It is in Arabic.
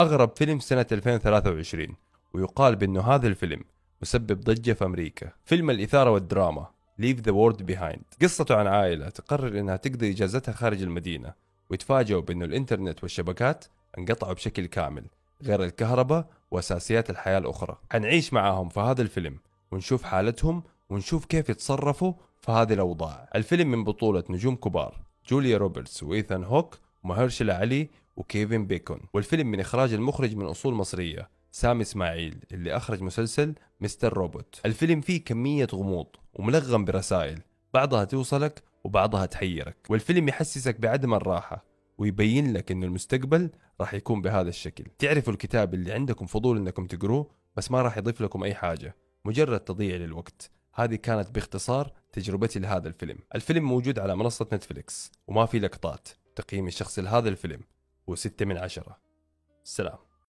أغرب فيلم سنة 2023 ويقال بأنه هذا الفيلم مسبب ضجة في أمريكا فيلم الإثارة والدراما Leave the World Behind قصته عن عائلة تقرر أنها تقضي إجازتها خارج المدينة ويتفاجئوا بأنه الإنترنت والشبكات انقطعوا بشكل كامل غير الكهرباء وأساسيات الحياة الأخرى حنعيش معاهم في هذا الفيلم ونشوف حالتهم ونشوف كيف يتصرفوا في هذه الأوضاع الفيلم من بطولة نجوم كبار جوليا روبرتس وإيثان هوك مهرشل علي وكيفن بيكون والفيلم من إخراج المخرج من أصول مصرية سامي إسماعيل اللي أخرج مسلسل مستر روبوت الفيلم فيه كمية غموض وملغم برسائل بعضها توصلك وبعضها تحيرك والفيلم يحسسك بعدم الراحة ويبين لك أن المستقبل راح يكون بهذا الشكل تعرفوا الكتاب اللي عندكم فضول أنكم تقروه بس ما راح يضيف لكم أي حاجة مجرد تضييع للوقت هذه كانت باختصار تجربتي لهذا الفيلم الفيلم موجود على منصة نتفليكس وما في لقطات تقييم الشخص لهذا الفيلم هو 6 من 10 سلام